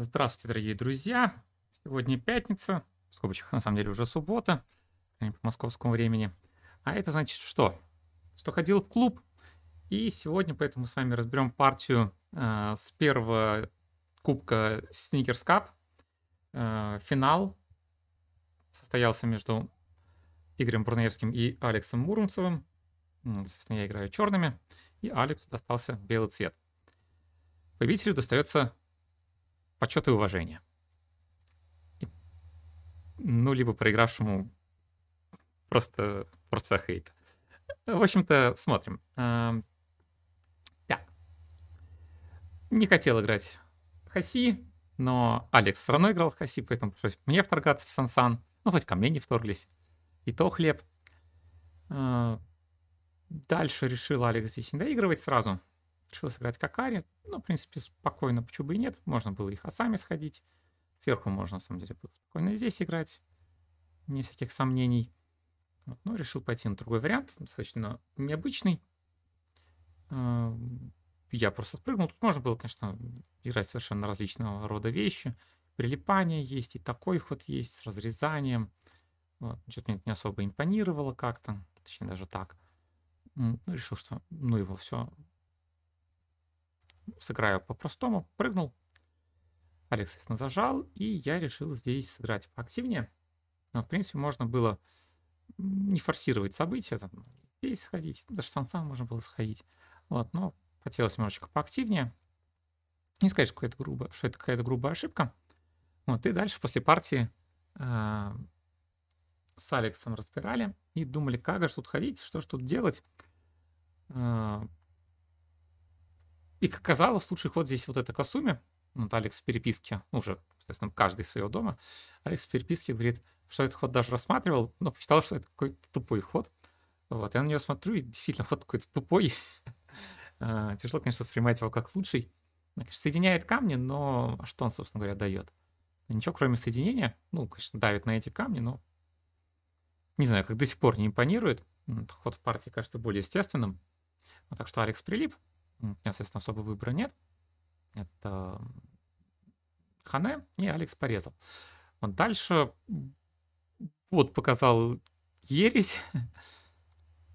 Здравствуйте, дорогие друзья! Сегодня пятница, в скобочках на самом деле уже суббота, по московскому времени. А это значит что? Что ходил в клуб, и сегодня поэтому мы с вами разберем партию э, с первого кубка Sneakers Cup. Э, финал состоялся между Игорем Бурнаевским и Алексом Муромцевым. Ну, естественно, я играю черными, и Алексу достался белый цвет. Победителю достается почет и уважение. Ну, либо проигравшему просто порция хейта. В общем-то, смотрим. Эм, так. Не хотел играть Хаси, но Алекс все равно играл в Хаси, поэтому пришлось мне вторгаться в Сансан. Ну, хоть ко мне не вторглись. И то хлеб. Э, дальше решил Алекс здесь не доигрывать сразу. Решил сыграть Какари. Ну, в принципе, спокойно, почему бы и нет. Можно было и Хасами сходить. Сверху можно, на самом деле, было спокойно и здесь играть. Не всяких сомнений. Вот, но решил пойти на другой вариант, достаточно необычный. Эм, я просто спрыгнул. Тут можно было, конечно, играть совершенно различного рода вещи. Прилипание есть, и такой ход есть с разрезанием. Вот, что-то мне не особо импонировало как-то, точнее даже так. решил, что ну его все, сыграю по-простому. Прыгнул. Алекс, естественно, зажал. И я решил здесь сыграть поактивнее. Но, в принципе, можно было не форсировать события. Там, здесь сходить. Даже сансан можно было сходить. Вот, но хотелось немножечко поактивнее. Не сказать, что это, грубо, что это какая-то грубая ошибка. Вот, и дальше после партии э, с Алексом разбирали и думали, как же тут ходить, что же тут делать. А, и, как казалось, лучший ход здесь вот это Касуми. Вот ну, Алекс в переписке, ну, уже, соответственно, каждый из своего дома. Алекс в переписке говорит, что этот ход даже рассматривал, но посчитал, что это какой-то тупой ход. Вот, я на нее смотрю, и действительно ход какой-то тупой. Э, тяжело, конечно, воспринимать его как лучший. Конечно, соединяет камни, но а что он, собственно говоря, дает? Ничего, кроме соединения. Ну, конечно, давит на эти камни, но... Не знаю, как до сих пор не импонирует. Ход в партии кажется более естественным. так что Алекс прилип соответственно, особо выбора нет. Это Хане и Алекс порезал. Он дальше вот показал ересь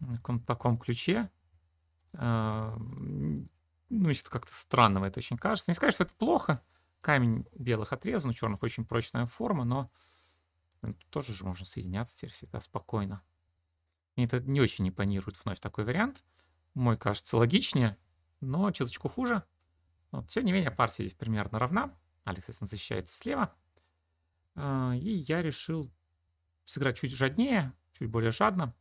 в таком ключе. А, ну, что как-то странного это очень кажется. Не скажешь, что это плохо. Камень белых отрезан, у черных очень прочная форма, но ну, тоже же можно соединяться теперь всегда спокойно. Мне это не очень импонирует вновь такой вариант. Мой кажется логичнее но чуточку хуже. Вот, тем не менее, партия здесь примерно равна. Алекс, естественно, защищается слева. А, и я решил сыграть чуть жаднее, чуть более жадно.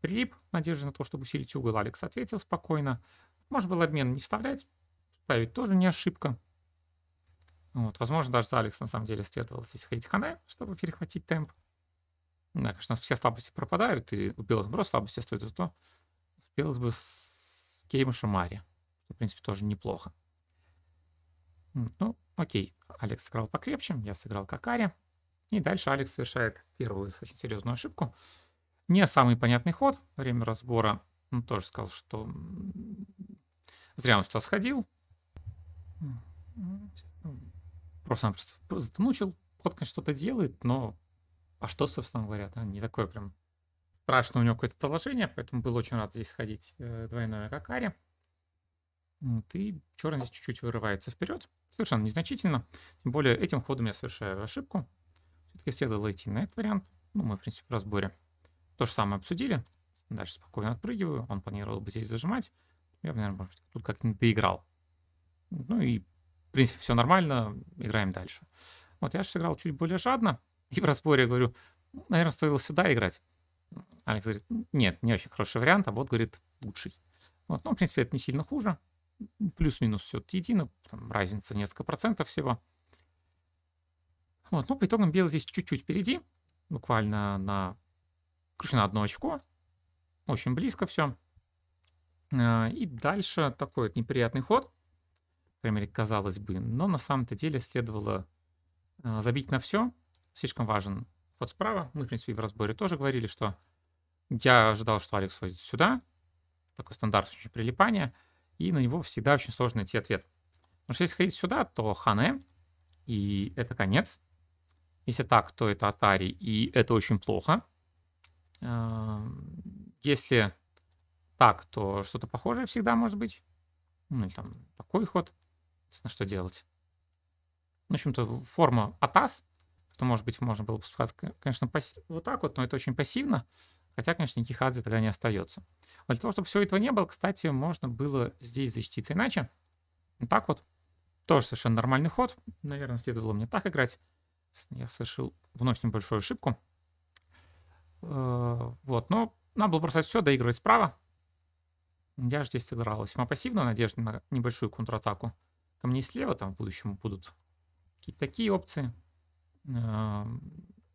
Прилип, надежда на то, чтобы усилить угол. Алекс ответил спокойно. Можно было обмен не вставлять. Ставить тоже не ошибка. Вот, возможно, даже за Алекс на самом деле следовало здесь ходить хане, чтобы перехватить темп. Да, конечно, все слабости пропадают, и у белых просто слабости остаются. то, в белых бы с Кеймушем Мари. Что, в принципе, тоже неплохо. Ну, окей. Алекс сыграл покрепче, я сыграл какари. И дальше Алекс совершает первую очень серьезную ошибку. Не самый понятный ход. Время разбора он тоже сказал, что зря он сюда сходил. Просто-напросто затонучил. Ход, конечно, что-то делает, но... А что, собственно говоря, да? Не такое прям страшно у него какое-то продолжение, поэтому был очень рад здесь сходить э, двойное какари ты черный здесь чуть-чуть вырывается вперед. Совершенно незначительно. Тем более этим ходом я совершаю ошибку. Все-таки следовало идти на этот вариант. Ну, мы, в принципе, в разборе то же самое обсудили. Дальше спокойно отпрыгиваю. Он планировал бы здесь зажимать. Я бы, наверное, может быть, тут как-то доиграл. Ну и, в принципе, все нормально. Играем дальше. Вот я же сыграл чуть более жадно. И в разборе я говорю, «Ну, наверное, стоило сюда играть. Алекс говорит, нет, не очень хороший вариант, а вот, говорит, лучший. Вот, ну, в принципе, это не сильно хуже плюс-минус все едино, там разница несколько процентов всего. Вот, ну, по итогам белый здесь чуть-чуть впереди, буквально на, на одно очко, очень близко все. А, и дальше такой вот неприятный ход, по крайней мере, казалось бы, но на самом-то деле следовало а, забить на все. Слишком важен ход справа. Мы, в принципе, в разборе тоже говорили, что я ожидал, что Алекс ходит сюда. Такой стандарт очень прилипания. И на него всегда очень сложно найти ответ. Потому что если ходить сюда, то хане, и это конец. Если так, то это Atari, и это очень плохо. Эм, если так, то что-то похожее всегда может быть. Ну, или там такой ход. На что делать? Ну, в общем-то, форма атас, то, может быть, можно было бы спускаться, конечно, пассив... вот так вот, но это очень пассивно. Хотя, конечно, Никихадзе тогда не остается. Но для того, чтобы всего этого не было, кстати, можно было здесь защититься иначе. Вот так вот. Тоже совершенно нормальный ход. Наверное, следовало мне так играть. Я совершил вновь небольшую ошибку. Э, вот, но надо было бросать все, доигрывать справа. Я же здесь сыграл весьма пассивно, надежда на небольшую контратаку. Ко мне слева там в будущем будут какие-то такие опции. Эм,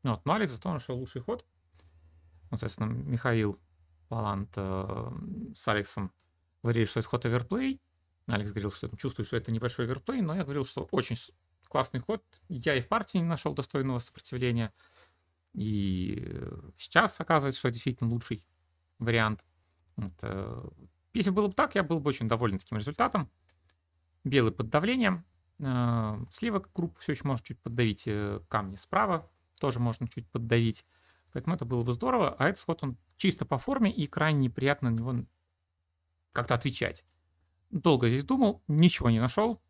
вот, но Алекс зато нашел лучший ход. Вот, ну, соответственно, Михаил Палант э, с Алексом говорили, что это ход оверплей. Алекс говорил, что чувствую, что это небольшой оверплей, но я говорил, что очень классный ход. Я и в партии не нашел достойного сопротивления. И сейчас оказывается, что действительно лучший вариант. Вот, э, если было бы так, я был бы очень доволен таким результатом. Белый под давлением. Э, слева групп все еще может чуть поддавить э, камни справа. Тоже можно чуть поддавить. Поэтому это было бы здорово, а этот сход, он чисто по форме и крайне неприятно на него как-то отвечать. Долго здесь думал, ничего не нашел.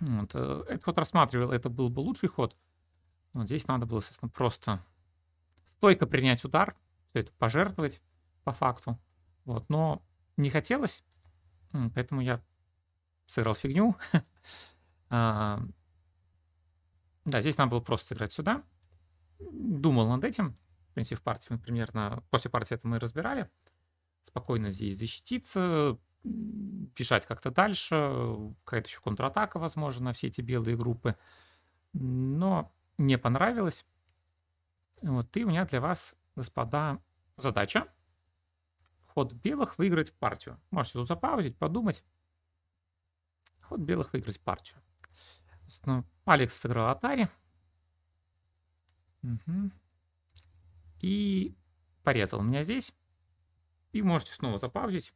Вот. Э, этот ход рассматривал, это был бы лучший ход. Вот здесь надо было, естественно, просто стойко принять удар, все это пожертвовать по факту. Вот, но не хотелось, поэтому я сыграл фигню. А, да, здесь надо было просто играть сюда думал над этим. В принципе, в партии мы примерно... После партии это мы разбирали. Спокойно здесь защититься, бежать как-то дальше. Какая-то еще контратака, возможно, на все эти белые группы. Но не понравилось. Вот, и у меня для вас, господа, задача. Ход белых выиграть партию. Можете тут запаузить, подумать. Ход белых выиграть партию. Алекс сыграл Атари. Угу. И порезал меня здесь. И можете снова запаузить.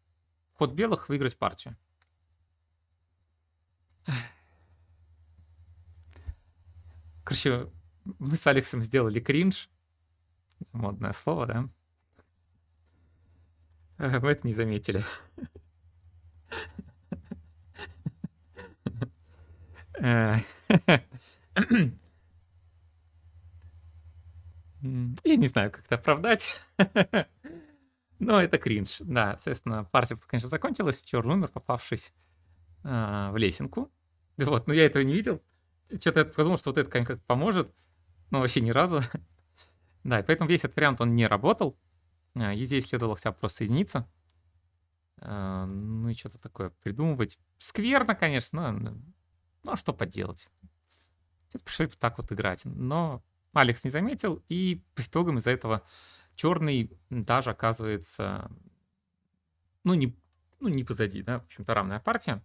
Ход белых выиграть партию. Короче, мы с Алексом сделали кринж. Модное слово, да? Э, мы это не заметили. Э, не знаю, как это оправдать. Но это кринж. Да, соответственно, партия, конечно, закончилась. Черн умер, попавшись э, в лесенку. Вот, но я этого не видел. Что-то я подумал, что вот это как-то поможет. Но вообще ни разу. да, и поэтому весь этот вариант, он не работал. А, и здесь следовало хотя бы просто соединиться. Э, ну и что-то такое придумывать. Скверно, конечно, но, но ну, что поделать. Пришли так вот играть. Но Алекс не заметил, и по итогам из-за этого черный даже оказывается, ну, не, ну, не позади, да, в общем-то, равная партия,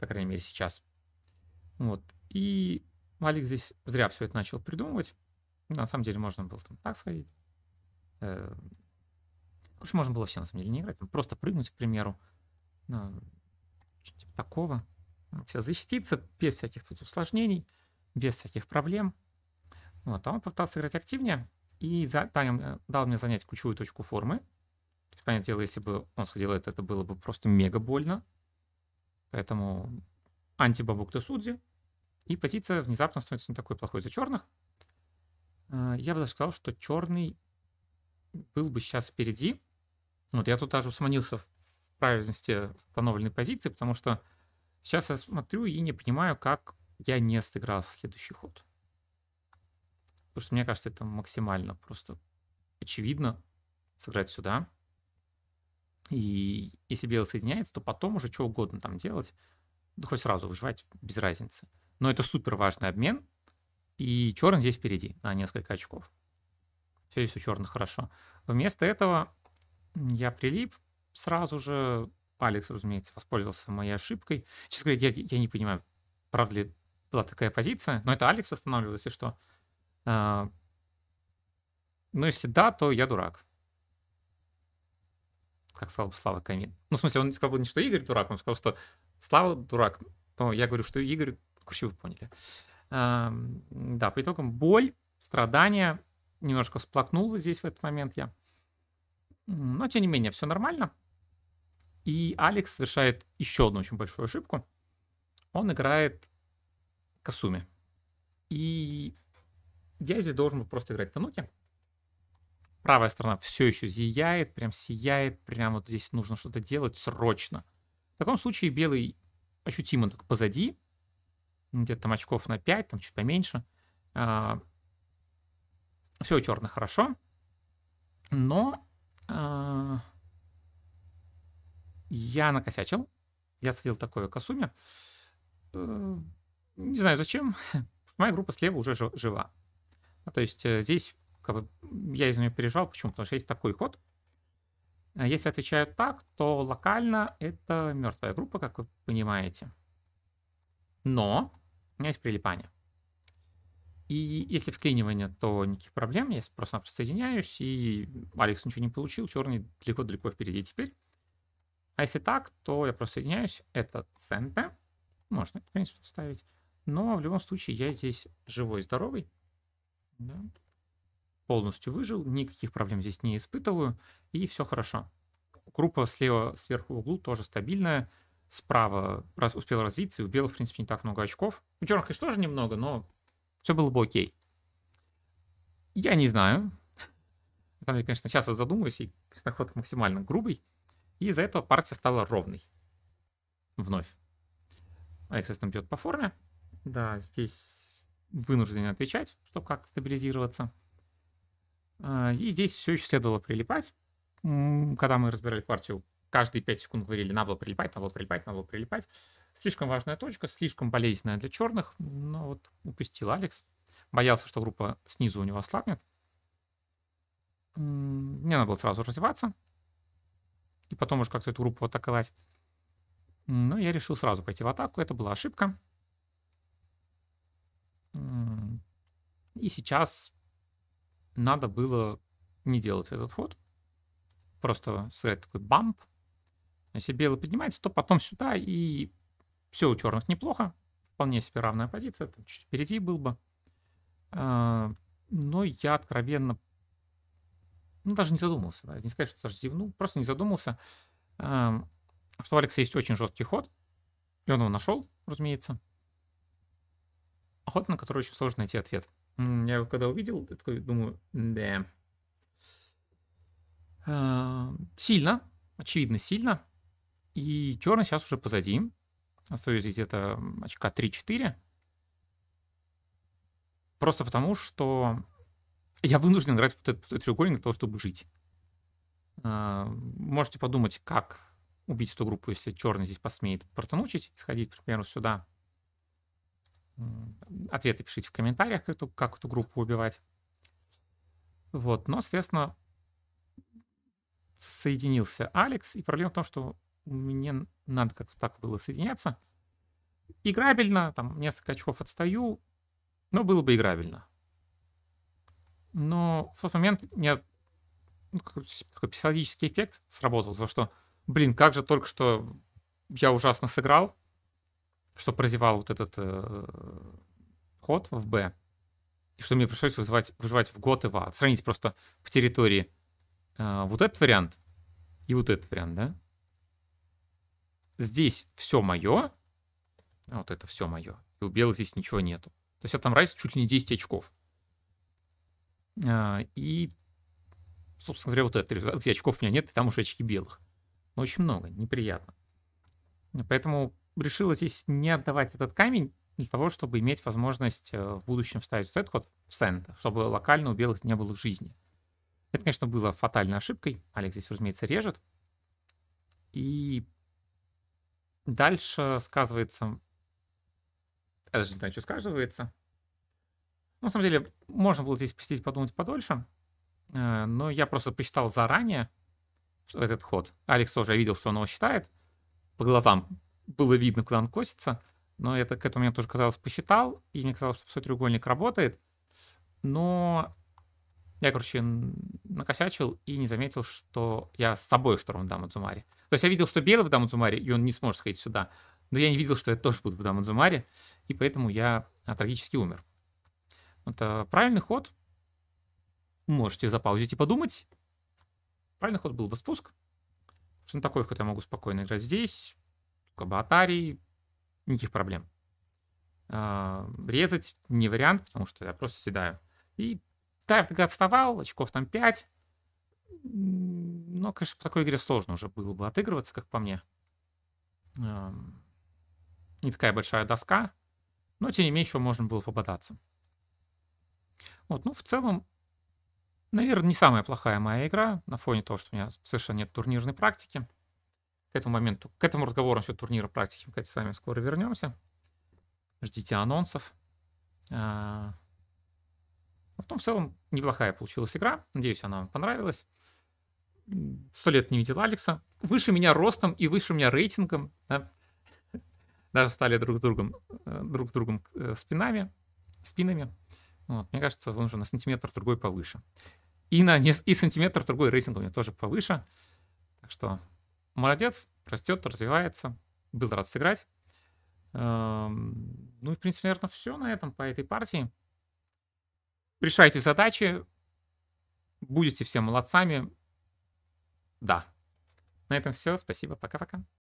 по крайней мере, сейчас. Вот, и Алекс здесь зря все это начал придумывать. На самом деле можно было там так сходить. Э, короче, можно было все на самом деле не играть. Там просто прыгнуть, к примеру. Ну, типа такого. Все защититься без всяких тут усложнений, без всяких проблем. Вот, а он попытался играть активнее, и за, Таня э, дал мне занять ключевую точку формы. То есть, понятное дело, если бы он сходил это, это было бы просто мега больно. Поэтому антибабук до судьи. И позиция внезапно становится не такой плохой за черных. А, я бы даже сказал, что черный был бы сейчас впереди. Вот я тут даже усомнился в правильности установленной позиции, потому что сейчас я смотрю и не понимаю, как я не сыграл следующий ход. Потому что мне кажется, это максимально просто очевидно сыграть сюда. И если белый соединяется, то потом уже что угодно там делать, да хоть сразу выживать, без разницы. Но это супер важный обмен, и черный здесь впереди на несколько очков. Все есть у черных хорошо. Вместо этого я прилип сразу же. Алекс, разумеется, воспользовался моей ошибкой. Честно говоря, я, я не понимаю, правда ли была такая позиция, но это Алекс останавливался, что а, ну, если да, то я дурак. Как сказал бы Слава Камин. Ну, в смысле, он не сказал бы не, что Игорь дурак, он сказал, что Слава дурак. Но я говорю, что Игорь... Короче, вы поняли. А, да, по итогам боль, страдания. Немножко всплакнул здесь в этот момент я. Но, тем не менее, все нормально. И Алекс совершает еще одну очень большую ошибку. Он играет Касуми. И я здесь должен был просто играть тануки. Правая сторона все еще зияет, прям сияет, прям вот здесь нужно что-то делать срочно. В таком случае белый ощутимо так позади, где-то там очков на 5, там чуть поменьше. А, все у черных хорошо, но а, я накосячил, я садил такое косуме. Э, не знаю зачем, моя группа слева уже жива. Ну, то есть э, здесь как бы, я из нее переживал. Почему? Потому что есть такой ход. Э, если отвечаю так, то локально это мертвая группа, как вы понимаете. Но у меня есть прилипание. И если вклинивание, то никаких проблем. Я просто-напросто соединяюсь, и Алекс ничего не получил, черный далеко-далеко впереди теперь. А если так, то я просто соединяюсь. Это центр. Можно, в принципе, ставить. Но в любом случае я здесь живой-здоровый. Да. Полностью выжил, никаких проблем здесь не испытываю, и все хорошо. Группа слева сверху в углу тоже стабильная. Справа раз успел развиться, и у белых, в принципе, не так много очков. У черных, конечно, тоже немного, но все было бы окей. Я не знаю. На самом деле, конечно, сейчас вот задумаюсь, и ход максимально грубый. И из-за этого партия стала ровной. Вновь. Алекс там идет по форме. Да, здесь вынуждены отвечать, чтобы как-то стабилизироваться. А, и здесь все еще следовало прилипать. Когда мы разбирали партию, каждые 5 секунд говорили, надо было прилипать, надо было прилипать, надо было прилипать. Слишком важная точка, слишком болезненная для черных. Но вот упустил Алекс. Боялся, что группа снизу у него ослабнет. Мне надо было сразу развиваться. И потом уже как-то эту группу атаковать. Но ну, я решил сразу пойти в атаку. Это была ошибка. И сейчас надо было не делать этот ход, просто сыграть такой бамп. Если белый поднимается, то потом сюда, и все у черных неплохо. Вполне себе равная позиция, там чуть впереди был бы. А, но я откровенно ну, даже не задумался. Да. Не сказать, что даже зевнул, просто не задумался, что у Алекса есть очень жесткий ход. И он его нашел, разумеется охота, на которую очень сложно найти ответ. Я его когда увидел, я такой думаю, да. А, сильно, очевидно, сильно. И черный сейчас уже позади. Остается где-то очка 3-4. Просто потому, что я вынужден играть вот этот пустой треугольник для того, чтобы жить. А, можете подумать, как убить эту группу, если черный здесь посмеет протянучить сходить, к примеру, сюда Ответы пишите в комментариях, как эту, как эту группу убивать. Вот, но, соответственно, соединился Алекс, и проблема в том, что мне надо как-то так было соединяться. Играбельно, там несколько очков отстаю, но было бы играбельно. Но в тот момент не ну, такой психологический эффект сработал, потому что, блин, как же только что я ужасно сыграл, что прозевал вот этот э, ход в Б, и что мне пришлось вызывать, выживать в год и в А. сравнить просто в территории э, вот этот вариант и вот этот вариант, да? Здесь все мое, а вот это все мое. И у белых здесь ничего нету. То есть это там разница чуть ли не 10 очков. А, и, собственно говоря, вот этот результат, где очков у меня нет, и там уже очки белых. Но очень много, неприятно. Поэтому решила здесь не отдавать этот камень для того, чтобы иметь возможность э, в будущем вставить вот этот код в send, чтобы локально у белых не было жизни. Это, конечно, было фатальной ошибкой. Алекс здесь, разумеется, режет. И дальше сказывается... Я даже не знаю, что сказывается. Ну, на самом деле, можно было здесь посидеть, подумать подольше. Э, но я просто посчитал заранее этот ход. Алекс тоже, я видел, что он его считает. По глазам было видно, куда он косится, но это к этому я тоже, казалось, посчитал, и мне казалось, что все треугольник работает, но я, короче, накосячил и не заметил, что я с обоих сторон в Дамадзумаре. То есть я видел, что белый в Дамадзумаре, и он не сможет сходить сюда, но я не видел, что я тоже буду в Дамадзумаре, и поэтому я а, трагически умер. Это а, правильный ход. Можете запаузить и подумать. Правильный ход был бы спуск. Что на такой ход я могу спокойно играть здесь каблотарий, никаких проблем. А, резать не вариант, потому что я просто седаю. И Тайв тогда отставал, очков там 5. Но, конечно, по такой игре сложно уже было бы отыгрываться, как по мне. Не такая большая доска, но, тем не менее, еще можно было попадаться. Вот, ну, в целом, наверное, не самая плохая моя игра, на фоне того, что у меня совершенно нет турнирной практики к этому моменту, к этому разговору насчет турнира практики мы, кстати, вами скоро вернемся. Ждите анонсов. А, ну, в том в целом, неплохая получилась игра. Надеюсь, она вам понравилась. Сто лет не видел Алекса. Выше меня ростом и выше меня рейтингом. Да? Даже стали друг с другом, э, друг с другом э, спинами. спинами. Вот. Мне кажется, он уже на сантиметр другой повыше. И, на, и сантиметр другой рейтинг у меня тоже повыше. Так что молодец, растет, развивается, был рад сыграть. Эм, ну и, в принципе, наверное, все на этом по этой партии. Решайте задачи, будете все молодцами. Да. На этом все. Спасибо. Пока-пока.